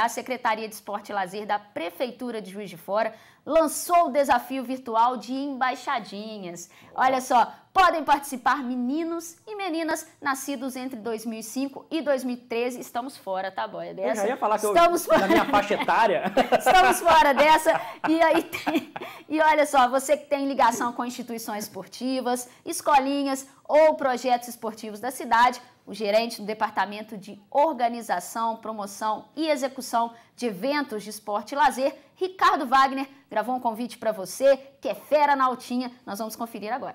A Secretaria de Esporte e Lazer da Prefeitura de Juiz de Fora lançou o desafio virtual de embaixadinhas. Olha só, podem participar meninos e meninas nascidos entre 2005 e 2013. Estamos fora, tá bom? É dessa. Eu já ia falar que Estamos eu, fora... na minha faixa etária. Estamos fora dessa. E aí tem... E olha só, você que tem ligação com instituições esportivas, escolinhas ou projetos esportivos da cidade, o gerente do Departamento de Organização, Promoção e Execução de Eventos de Esporte e Lazer, Ricardo Wagner, gravou um convite para você que é fera na altinha. Nós vamos conferir agora.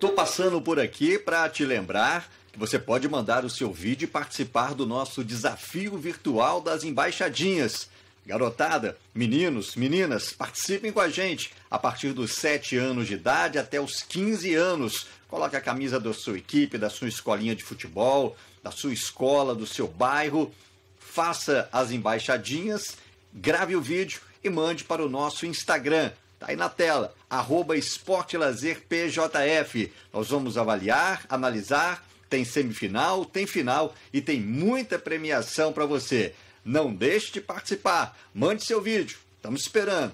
Tô passando por aqui para te lembrar que você pode mandar o seu vídeo e participar do nosso desafio virtual das embaixadinhas. Garotada, meninos, meninas, participem com a gente. A partir dos 7 anos de idade até os 15 anos, coloque a camisa da sua equipe, da sua escolinha de futebol, da sua escola, do seu bairro. Faça as embaixadinhas, grave o vídeo e mande para o nosso Instagram. Tá aí na tela, arroba esportelazerpjf. Nós vamos avaliar, analisar, tem semifinal, tem final e tem muita premiação para você. Não deixe de participar. Mande seu vídeo. Estamos esperando.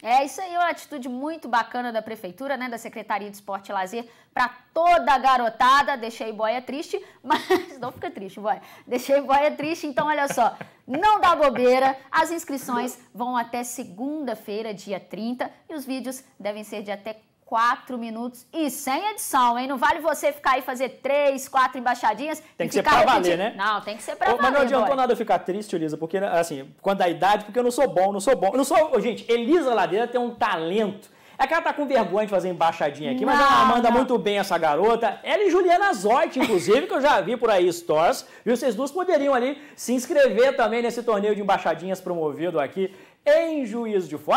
É isso aí, uma atitude muito bacana da prefeitura, né, da Secretaria de Esporte e Lazer, para toda a garotada. Deixei boia triste, mas não fica triste, boia. Deixei boia triste, então olha só, não dá bobeira. As inscrições vão até segunda-feira, dia 30, e os vídeos devem ser de até quatro minutos e sem edição, hein? Não vale você ficar aí fazer três, quatro embaixadinhas. Tem que ser pra repetindo. valer, né? Não, tem que ser pra Ô, valer. Mas não adiantou nada eu ficar triste, Elisa, porque, né, assim, quando a idade, porque eu não sou bom, não sou bom. Eu não sou. Gente, Elisa Ladeira tem um talento. É que ela tá com vergonha de fazer embaixadinha aqui, não, mas ela manda não. muito bem essa garota. Ela e Juliana Zotti, inclusive, que eu já vi por aí stores. E vocês duas poderiam ali se inscrever também nesse torneio de embaixadinhas promovido aqui em Juiz de Fora.